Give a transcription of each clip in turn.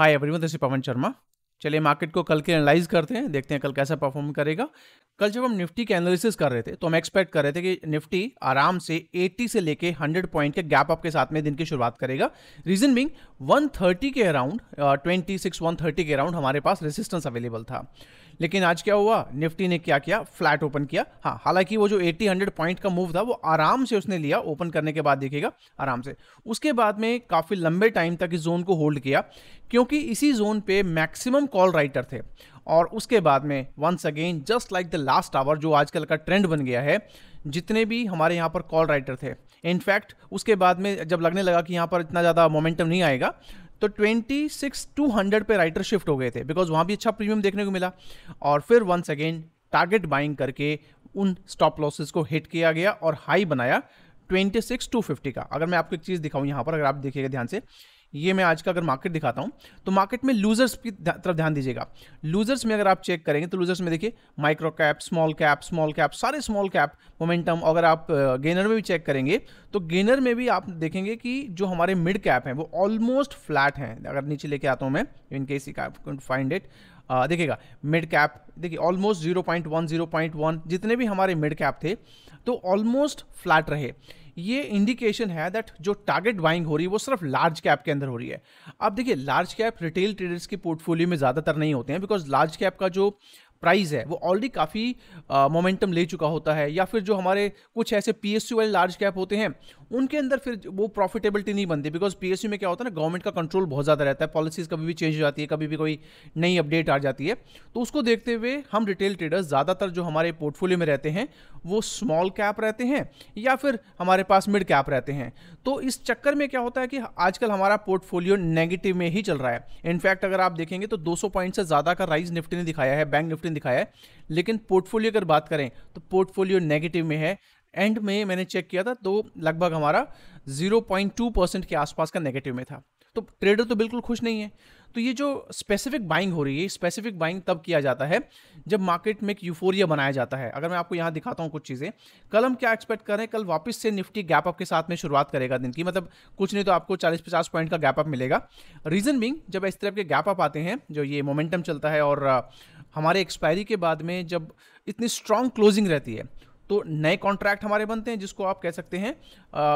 hi everyone this Pawan Sharma चलिए market को कल के एनालाइज करते हैं देखते हैं कल कैसा परफॉर्म करेगा कल जब हम निफ्टी के एनालिसिस कर रहे थे तो हम एक्सपेक्ट कर रहे थे कि निफ्टी आराम से 80 से लेके 100 पॉइंट के गैप अप के साथ में दिन की शुरुआत करेगा रीजन बिंग 130 के अराउंड ट्वेंटी सिक्स वन के अराउंड हमारे पास रेसिस्टेंस अवेलेबल था लेकिन आज क्या हुआ निफ्टी ने क्या किया फ्लैट ओपन किया हाँ हालांकि वो जो 80 हंड्रेड पॉइंट का मूव था वो आराम से उसने लिया ओपन करने के बाद देखिएगा आराम से उसके बाद में काफ़ी लंबे टाइम तक इस जोन को होल्ड किया क्योंकि इसी जोन पे मैक्सिमम कॉल राइटर थे और उसके बाद में once again just like the last hour जो आजकल का ट्रेंड बन गया है जितने भी हमारे यहाँ पर कॉल राइटर थे इनफैक्ट उसके बाद में जब लगने लगा कि यहाँ पर इतना ज़्यादा मोमेंटम नहीं आएगा तो ट्वेंटी सिक्स टू हंड्रेड पर राइटर शिफ्ट हो गए थे बिकॉज वहाँ भी अच्छा प्रीमियम देखने को मिला और फिर वंस अगेन टारगेट बाइंग करके उन स्टॉप लॉसेस को हिट किया गया और हाई बनाया ट्वेंटी सिक्स टू फिफ्टी का अगर मैं आपको एक चीज़ दिखाऊँ यहाँ पर अगर आप देखिएगा ध्यान से ये मैं आज का अगर मार्केट दिखाता हूँ तो मार्केट में लूजर्स की तरफ ध्यान दीजिएगा लूजर्स में अगर आप चेक करेंगे तो लूजर्स में देखिए micro cap small cap small cap सारे स्मॉल कैप मोमेंटम अगर आप गेनर में भी चेक करेंगे तो गेनर में भी आप देखेंगे कि जो हमारे मिड कैप हैं वो ऑलमोस्ट फ्लैट हैं अगर नीचे लेके आता हूँ मैं in case you find it देखिएगा मिड कैप देखिए ऑलमोस्ट पॉइंट वन जितने भी हमारे मिड कैप थे तो ऑलमोस्ट फ्लैट रहे ये इंडिकेशन है दैट जो टारगेट बाइंग हो रही है वो सिर्फ लार्ज कैप के अंदर हो रही है अब देखिए लार्ज कैप रिटेल ट्रेडर्स की पोर्टफोलियो में ज़्यादातर नहीं होते हैं बिकॉज लार्ज कैप का जो प्राइस है वो ऑलरेडी काफ़ी मोमेंटम ले चुका होता है या फिर जो हमारे कुछ ऐसे पी एस वाले लार्ज कैप होते हैं उनके अंदर फिर वो प्रॉफिटेबिलिटी नहीं बनती बिकॉज पी में क्या होता है ना गवर्नमेंट का कंट्रोल बहुत ज़्यादा रहता है पॉलिसीज़ कभी भी चेंज हो जाती है कभी भी कोई नई अपडेट आ जाती है तो उसको देखते हुए हम रिटेल ट्रेडर्स ज़्यादातर जो हमारे पोर्टफोलियो में रहते हैं वो स्मॉल कैप रहते हैं या फिर हमारे पास मिड कैप रहते हैं तो इस चक्कर में क्या होता है कि आजकल हमारा पोर्टफोलियो नेगेटिव में ही चल रहा है इनफैक्ट अगर आप देखेंगे तो 200 पॉइंट से ज़्यादा का राइज निफ्टी ने दिखाया है बैंक निफ्टी परसेंट दिखाया है लेकिन पोर्टफोलियो अगर बात करें तो पोर्टफोलियो नेगेटिव में है एंड में मैंने चेक किया था तो लगभग हमारा 0.2 परसेंट के आसपास का नेगेटिव में था तो ट्रेडर तो बिल्कुल खुश नहीं है तो ये जो स्पेसिफिक बाइंग हो रही है स्पेसिफिक बाइंग तब किया जाता है जब मार्केट में एक यूफोरिया बनाया जाता है अगर मैं आपको यहाँ दिखाता हूँ कुछ चीज़ें कल हम क्या एक्सपेक्ट करें कल वापस से निफ्टी गैप अप के साथ में शुरुआत करेगा दिन की मतलब कुछ नहीं तो आपको चालीस पचास पॉइंट का गैप अप मिलेगा रीज़न बिंग जब इस तरह के गैप अप आते हैं जो ये मोमेंटम चलता है और हमारे एक्सपायरी के बाद में जब इतनी स्ट्रांग क्लोजिंग रहती है तो नए कॉन्ट्रैक्ट हमारे बनते हैं जिसको आप कह सकते हैं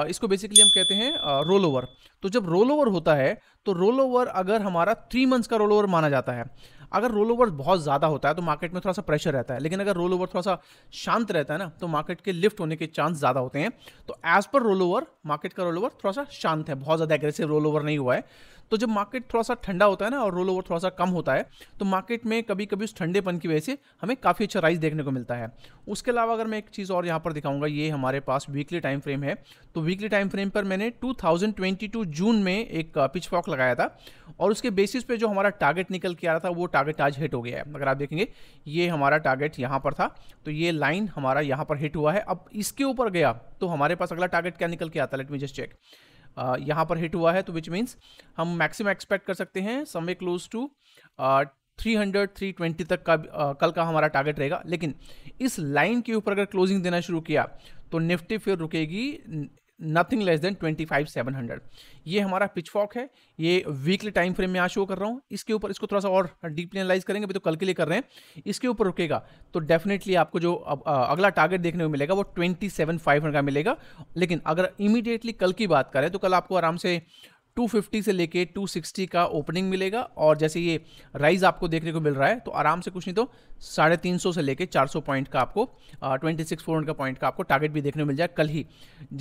इसको बेसिकली हम कहते हैं रोल ओवर तो जब रोल ओवर होता है तो रोल ओवर अगर हमारा थ्री मंथ्स का रोल ओवर माना जाता है अगर रोल ओवर बहुत ज़्यादा होता है तो मार्केट में थोड़ा सा प्रेशर रहता है लेकिन अगर रोल ओवर थोड़ा सा शांत रहता है ना तो मार्केट के लिफ्ट होने के चांस ज़्यादा होते हैं तो as per roll over market का रोल ओवर थोड़ा सा शांत है बहुत ज़्यादा एग्रेसिव रोल ओवर नहीं हुआ है तो जब मार्केट थोड़ा सा ठंडा होता है ना और रोल ओवर थोड़ा सा कम होता है तो मार्केट में कभी कभी उस ठंडेपन की वजह से हमें काफ़ी अच्छा राइस देखने को मिलता है उसके अलावा अगर मैं एक चीज़ और यहाँ पर दिखाऊंगा ये हमारे पास वीकली टाइम फ्रेम है तो वीकली टाइम फ्रेम पर मैंने 2022 जून में एक पिच फॉक लगाया था और उसके बेसिस पे जो हमारा टारगेट निकल के आ रहा था वो टारगेट आज हिट हो गया है अगर आप देखेंगे ये हमारा टारगेट यहाँ पर था तो ये लाइन हमारा यहाँ पर हिट हुआ है अब इसके ऊपर गया तो हमारे पास अगला टारगेट क्या निकल के आता है लेट मी जस्ट चेक यहाँ पर हिट हुआ है तो विच मीन्स हम मैक्सिमम एक्सपेक्ट कर सकते हैं समवे क्लोज टू 300 320 तक का कल का हमारा टारगेट रहेगा लेकिन इस लाइन के ऊपर अगर क्लोजिंग देना शुरू किया तो निफ्टी फिर रुकेगी nothing less than twenty five seven hundred ये हमारा पिचफॉक है ये वीकली टाइम फ्रेम में यहाँ शो कर रहा हूँ इसके ऊपर इसको थोड़ा सा और डीपली एनालाइज करेंगे अभी तो कल के लिए कर रहे हैं इसके ऊपर रुकेगा तो डेफिनेटली आपको जो अगला टारगेट देखने को मिलेगा वो ट्वेंटी सेवन फाइव हंड्रेड का मिलेगा लेकिन अगर इमीडिएटली कल की बात करें तो कल आपको आराम से 250 से लेके 260 का ओपनिंग मिलेगा और जैसे ये राइज आपको देखने को मिल रहा है तो आराम से कुछ नहीं तो साढ़े तीन से लेके 400 पॉइंट का आपको ट्वेंटी सिक्स फोर का पॉइंट का आपको टारगेट भी देखने को मिल जाए कल ही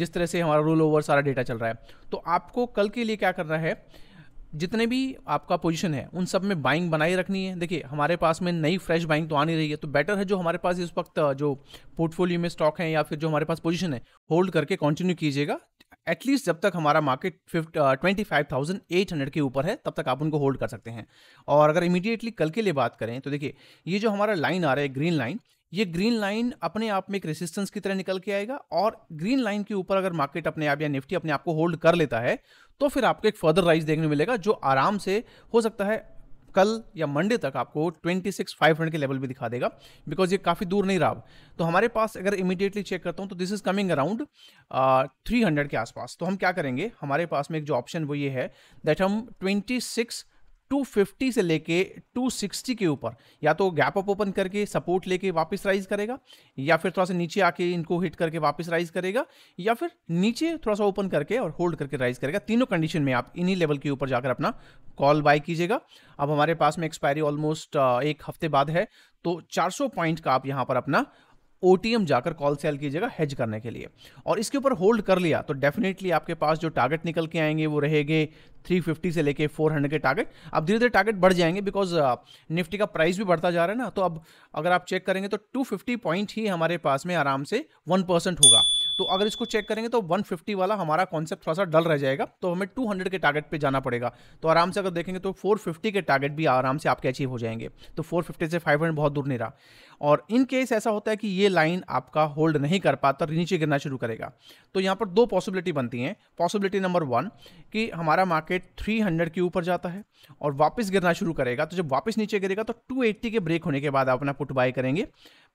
जिस तरह से हमारा रोल ओवर सारा डेटा चल रहा है तो आपको कल के लिए क्या करना है जितने भी आपका पोजीशन है उन सब में बाइंग बनाई रखनी है देखिए हमारे पास में नई फ्रेश बाइंग तो आ नहीं रही है तो बेटर है जो हमारे पास इस वक्त जो पोर्टफोलियो में स्टॉक है या फिर जो हमारे पास पोजीशन है होल्ड करके कंटिन्यू कीजिएगा एटलीस्ट जब तक हमारा market fifty twenty five thousand eight hundred के ऊपर है तब तक आप उनको होल्ड कर सकते हैं और अगर इमीडिएटली कल के लिए बात करें तो देखिए ये जो हमारा लाइन आ रहा है ग्रीन लाइन ये ग्रीन लाइन अपने आप में एक रेसिस्टेंस की तरह निकल के आएगा और ग्रीन लाइन के ऊपर अगर मार्केट अपने आप या निफ्टी अपने आप को होल्ड कर लेता है तो फिर आपको एक फर्दर राइज देखने मिलेगा जो आराम से हो सकता है कल या मंडे तक आपको ट्वेंटी सिक्स फाइव हंड्रेड के लेवल भी दिखा देगा बिकॉज ये काफ़ी दूर नहीं रहा तो हमारे पास अगर इमीडिएटली चेक करता हूँ तो this is coming around three hundred के आसपास तो हम क्या करेंगे हमारे पास में एक जो ऑप्शन वो ये है दैट हम ट्वेंटी सिक्स 250 से लेके 260 के ऊपर या तो गैप अप ओपन करके सपोर्ट लेके वापस राइज करेगा या फिर थोड़ा सा नीचे आके इनको हिट करके वापस राइज करेगा या फिर नीचे थोड़ा सा ओपन करके और होल्ड करके राइज करेगा तीनों कंडीशन में आप इन्हीं लेवल के ऊपर जाकर अपना कॉल बाय कीजिएगा अब हमारे पास में एक्सपायरी ऑलमोस्ट एक हफ्ते बाद है तो 400 पॉइंट का आप यहाँ पर अपना ओ जाकर कॉल सेल कीजिएगा हेज करने के लिए और इसके ऊपर होल्ड कर लिया तो डेफिनेटली आपके पास जो टारगेट निकल के आएंगे वो रहेंगे 350 से लेके 400 के टारगेट अब धीरे धीरे टारगेट बढ़ जाएंगे बिकॉज निफ्टी uh, का प्राइस भी बढ़ता जा रहा है ना तो अब अगर आप चेक करेंगे तो 250 पॉइंट ही हमारे पास में आराम से 1% होगा तो अगर इसको चेक करेंगे तो 150 वाला हमारा कॉन्सेप्ट थोड़ा सा डल रह जाएगा तो हमें 200 के टारगेट पे जाना पड़ेगा तो आराम से अगर देखेंगे तो 450 के टारगेट भी आराम से आपके अचीव हो जाएंगे तो 450 से 500 बहुत दूर नहीं रहा और इन केस ऐसा होता है कि ये लाइन आपका होल्ड नहीं कर पाता नीचे गिरना शुरू करेगा तो यहाँ पर दो पॉसिबिलिटी बनती हैं पॉसिबिलिटी नंबर वन कि हमारा मार्केट 300 के ऊपर जाता है और वापस गिरना शुरू करेगा तो जब वापस नीचे गिरेगा तो 280 के ब्रेक होने के बाद आप अपना पुट बाय करेंगे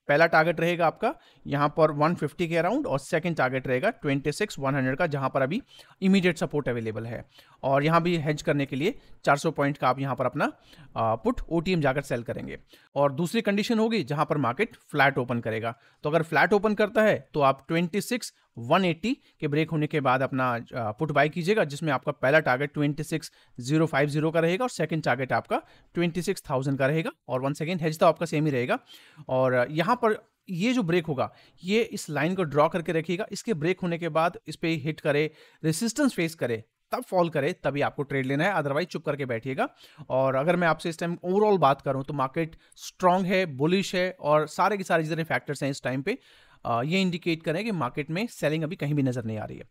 पहला टारगेट रहेगा आपका यहाँ पर 150 के अराउंड और सेकंड टारगेट रहेगा 26 100 का जहाँ पर अभी इमीडिएट सपोर्ट अवेलेबल है और यहाँ भी हेज करने के लिए 400 पॉइंट का आप यहाँ पर अपना पुट ओ जाकर सेल करेंगे और दूसरी कंडीशन होगी जहाँ पर मार्केट फ्लैट ओपन करेगा तो अगर फ्लैट ओपन करता है तो आप ट्वेंटी सिक्स 180 के ब्रेक होने के बाद अपना पुट बाई कीजिएगा जिसमें आपका पहला टारगेट 26050 का रहेगा और सेकंड टारगेट आपका 26000 का रहेगा और वन सेकेंड हेज तो आपका सेम ही रहेगा और यहाँ पर ये जो ब्रेक होगा ये इस लाइन को ड्रॉ करके रखिएगा इसके ब्रेक होने के बाद इस पर हिट करे रेसिस्टेंस फेस करे तब फॉल करे तभी आपको ट्रेड लेना है अदरवाइज चुप करके बैठिएगा और अगर मैं आपसे इस टाइम ओवरऑल बात करूं तो मार्केट स्ट्रांग है बुलिश है और सारे के सारे जितने फैक्टर्स हैं इस टाइम पे ये इंडिकेट करें कि मार्केट में सेलिंग अभी कहीं भी नज़र नहीं आ रही है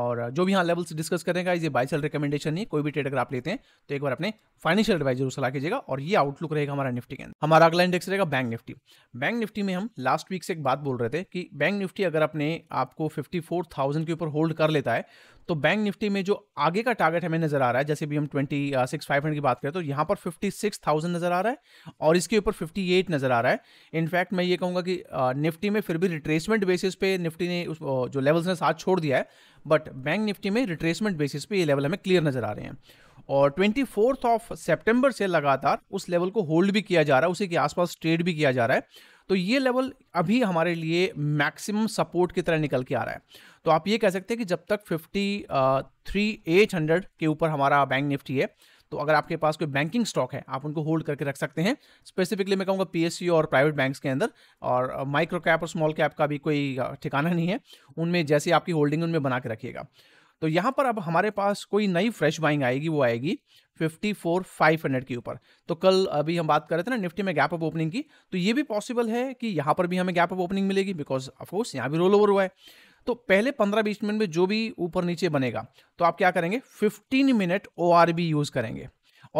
और जो भी हाँ लेवल्स डिस्कस करेंगे ये बाई सेल रिकमेंडेशन नहीं कोई भी ट्रेड अगर आप लेते हैं तो एक बार अपने फाइनेंशियल एडवाइजर को सलाह कीजिएगा और ये आउटलुक रहेगा हमारा निफ्टी के अंदर हमारा अगला इंडेक्स रहेगा बैंक निफ्टी बैंक निफ्टी में हम लास्ट वीक से एक बात बोल रहे थे कि बैंक निफ्टी अगर अपने आपको फिफ्टी के ऊपर होल्ड कर लेता है तो बैंक निफ्टी में जो आगे का टारगेट हमें नजर आ रहा है जैसे भी हम ट्वेंटी सिक्स फाइव हंड्रेड की बात करें तो यहाँ पर फिफ्टी सिक्स थाउजेंड नजर आ रहा है और इसके ऊपर फिफ्टी एट नजर आ रहा है इनफैक्ट मैं ये कहूँगा कि निफ्टी में फिर भी रिट्रेसमेंट बेसिस पे निफ्टी ने उस जो लेवल्स ने साथ छोड़ दिया है बट बैंक निफ्टी में रिट्रेसमेंट बेसिस पे ये लेवल हमें क्लियर नजर आ रहे हैं और ट्वेंटी फोर्थ ऑफ सेप्टेम्बर से लगातार उस लेवल को होल्ड भी किया जा रहा है उसी के आसपास ट्रेड भी किया जा रहा है तो ये लेवल अभी हमारे लिए मैक्सिमम सपोर्ट की तरह निकल के आ रहा है तो आप ये कह सकते हैं कि जब तक फिफ्टी थ्री एट हंड्रेड के ऊपर हमारा बैंक निफ्टी है तो अगर आपके पास कोई बैंकिंग स्टॉक है आप उनको होल्ड करके रख सकते हैं स्पेसिफिकली मैं कहूँगा पी और प्राइवेट बैंक के अंदर और माइक्रो कैप और स्मॉल कैप का भी कोई ठिकाना नहीं है उनमें जैसी आपकी होल्डिंग उनमें बना के रखिएगा तो यहाँ पर अब हमारे पास कोई नई फ्रेश बाइंग आएगी वो आएगी फिफ्टी फोर फाइव हंड्रेड के ऊपर तो कल अभी हम बात कर रहे थे ना निफ्टी में गैप अप ओपनिंग की तो ये भी पॉसिबल है कि यहाँ पर भी हमें गैप अप ओपनिंग मिलेगी बिकॉज ऑफकोर्स यहाँ भी रोल ओवर हुआ है तो पहले पंद्रह बीस मिनट में जो भी ऊपर नीचे बनेगा तो आप क्या करेंगे फिफ्टीन मिनट ओ यूज़ करेंगे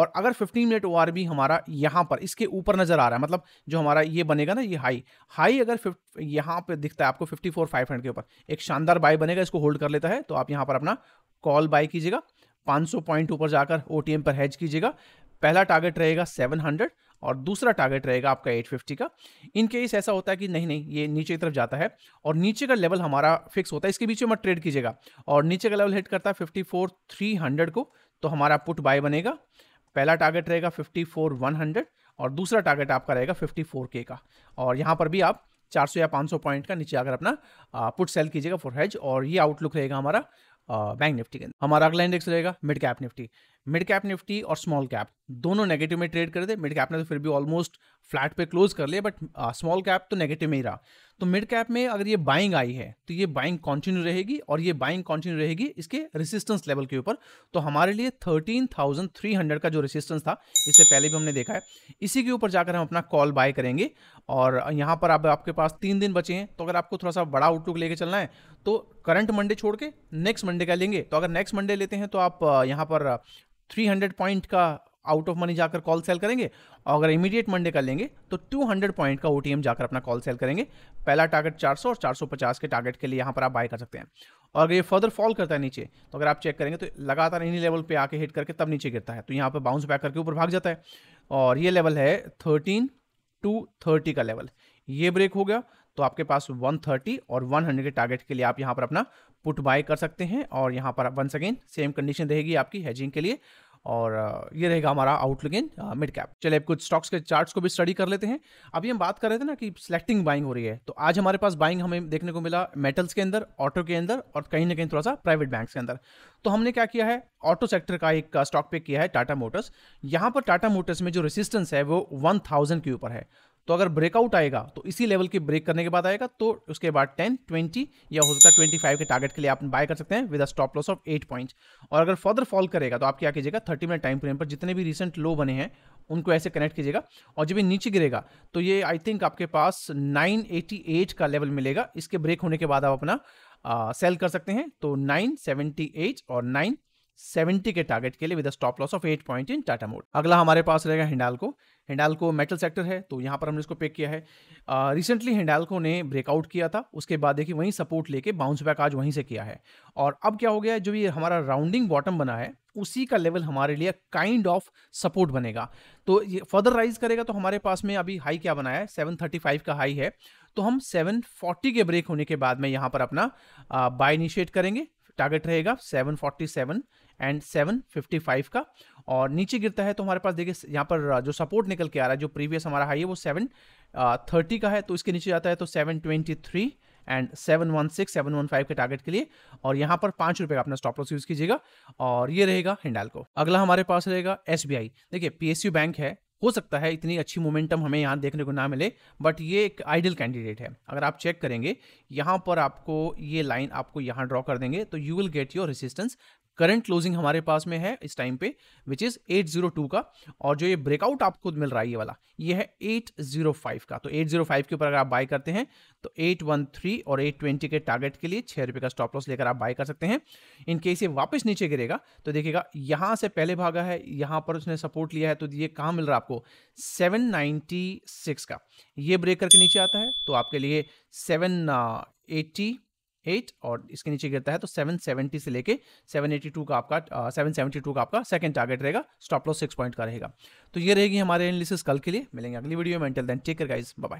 और अगर 15 मिनट ओ हमारा यहाँ पर इसके ऊपर नज़र आ रहा है मतलब जो हमारा ये बनेगा ना ये हाई हाई अगर यहाँ पर दिखता है आपको 54 500 के ऊपर एक शानदार बाय बनेगा इसको होल्ड कर लेता है तो आप यहाँ पर अपना कॉल बाय कीजिएगा 500 पॉइंट ऊपर जाकर ओ पर हैज कीजिएगा पहला टारगेट रहेगा 700 और दूसरा टारगेट रहेगा आपका 850 का इन केस ऐसा होता है कि नहीं नहीं ये नीचे की तरफ जाता है और नीचे का लेवल हमारा फिक्स होता है इसके बीच में मत ट्रेड कीजिएगा और नीचे का लेवल हिट करता है फिफ्टी फोर थ्री हंड्रेड को तो हमारा पुट बाय बनेगा पहला टारगेट रहेगा फिफ्टी फोर वन हंड्रेड और दूसरा टारगेट आपका रहेगा फिफ्टी फोर के का और यहाँ पर भी आप 400 या 500 पॉइंट का नीचे आकर अपना पुट सेल कीजिएगा फॉर हेज और ये आउटलुक रहेगा हमारा बैंक निफ्टी के अंदर हमारा अगला इंडेक्स रहेगा mid cap Nifty mid cap Nifty और स्मॉल कैप दोनों नेगेटिव में ट्रेड कर दे मिड कैप ने तो फिर भी ऑलमोस्ट फ्लैट पे क्लोज कर लिया बट स्मॉल कैप तो नेगेटिव में ही रहा तो मिड कैप में अगर ये बाइंग आई है तो ये बाइंग कंटिन्यू रहेगी और ये बाइंग कंटिन्यू रहेगी इसके रेसिस्टेंस लेवल के ऊपर तो हमारे लिए 13,300 का जो रेसिस्टेंस था इससे पहले भी हमने देखा है इसी के ऊपर जाकर हम अपना कॉल बाय करेंगे और यहाँ पर आप, आपके पास तीन दिन बचे हैं तो अगर आपको थोड़ा सा बड़ा आउटलुक लेके चलना है तो करंट मंडे छोड़ के नेक्स्ट मंडे का लेंगे तो अगर नेक्स्ट मंडे लेते हैं तो आप यहाँ पर 300 पॉइंट का आउट ऑफ मनी जाकर कॉल सेल करेंगे और अगर इमीडिएट मंडे कर लेंगे तो 200 पॉइंट का ओ जाकर अपना कॉल सेल करेंगे पहला टारगेट 400 और 450 के टारगेट के लिए यहाँ पर आप बाय कर सकते हैं और अगर ये फर्दर फॉल करता है नीचे तो अगर आप चेक करेंगे तो लगातार इन्हीं लेवल पर आके हिट करके तब नीचे गिरता है तो यहाँ पर बाउंस बैक करके ऊपर भाग जाता है और ये लेवल है थर्टीन टू थर्टी का लेवल ये ब्रेक हो गया तो आपके पास 130 और 100 के टारगेट के लिए आप यहां पर अपना पुट बाय कर सकते हैं और यहां पर वंस अगेन सेम कंडीशन रहेगी आपकी हेजिंग के लिए और ये रहेगा हमारा आउटलुक इन मिड कैप चलिए अब कुछ स्टॉक्स के चार्ट्स को भी स्टडी कर लेते हैं अभी हम बात कर रहे थे ना कि सिलेक्टिंग बाइंग हो रही है तो आज हमारे पास बाइंग हमें देखने को मिला मेटल्स के अंदर ऑटो के अंदर और कहीं ना कहीं थोड़ा सा प्राइवेट बैंक के अंदर तो हमने क्या किया है ऑटो सेक्टर का एक स्टॉक पिक किया है टाटा मोटर्स यहाँ पर टाटा मोटर्स में जो रेसिस्टेंस है वो वन के ऊपर है तो अगर ब्रेकआउट आएगा तो इसी लेवल के ब्रेक करने के बाद आएगा तो उसके बाद 10, 20 या हो सकता है 25 के टारगेट के लिए आप बाय कर सकते हैं with a stop loss of 8 points और अगर फर्दर फॉल करेगा तो आप क्या कीजिएगा 30 मिनट टाइम फ्रेम पर जितने भी रिसेंट लो बने हैं उनको ऐसे कनेक्ट कीजिएगा और जब ये नीचे गिरेगा तो ये आई थिंक आपके पास एट का लेवल मिलेगा इसके ब्रेक होने के बाद आप अपना सेल कर सकते हैं तो एट और नाइन 70 के टारगेट के लिए with stop loss of 8 point in Tata मोड अगला हमारे पास रहेगा हिंडालको हिंडालको मेटल सेक्टर है तो यहाँ पर हमने इसको पिक किया है रिसेंटली uh, हिंडालको ने ब्रेकआउट किया था उसके बाद देखिए वहीं सपोर्ट लेके बाउंस बैक आज वहीं से किया है और अब क्या हो गया है जो ये हमारा राउंडिंग बॉटम बना है उसी का लेवल हमारे लिए काइंड ऑफ सपोर्ट बनेगा तो ये फर्दर राइज करेगा तो हमारे पास में अभी हाई क्या बनाया है सेवन का हाई है तो हम 740 के ब्रेक होने के बाद में यहाँ पर अपना बाय इनिशिएट करेंगे टारगेट रहेगा 747 एंड 755 का और नीचे गिरता है तो हमारे पास देखिए यहाँ पर जो सपोर्ट निकल के आ रहा है जो प्रीवियस हमारा हाई है वो 730 का है तो इसके नीचे जाता है तो 723 एंड 716, 715 के टारगेट के लिए और यहाँ पर पाँच रुपये का अपना स्टॉप लॉस यूज़ कीजिएगा और ये रहेगा हिंडाल को अगला हमारे पास रहेगा एस देखिए पी बैंक है हो सकता है इतनी अच्छी मोमेंटम हमें यहाँ देखने को ना मिले बट ये एक आइडियल कैंडिडेट है अगर आप चेक करेंगे यहाँ पर आपको ये लाइन आपको यहाँ ड्रॉ कर देंगे तो you will get your resistance current closing हमारे पास में है इस टाइम पे विच इज 802 का और जो ये ब्रेकआउट आपको मिल रहा है ये वाला ये है 805 का तो 805 के ऊपर अगर आप बाय करते हैं तो 813 और 820 के टारगेट के लिए छः रुपये का स्टॉप लॉस लेकर आप बाय कर सकते हैं इन केस ये वापस नीचे गिरेगा तो देखिएगा यहाँ से पहले भागा है यहाँ पर उसने सपोर्ट लिया है तो ये कहाँ मिल रहा है आपको सेवन का ये ब्रेक करके नीचे आता है तो आपके लिए सेवन एट्टी एट और इसके नीचे गिरता है तो सेवन सेवेंटी से लेके टू का आपका सेवन सेवेंटी टू का आपका सेकंड टारगेट रहेगा स्टॉप लॉस सिक्स पॉइंट का रहेगा तो ये रहेगी हमारे एनालिसिस कल के लिए मिलेंगे अगली वीडियो में टेक केयर गाइज बाय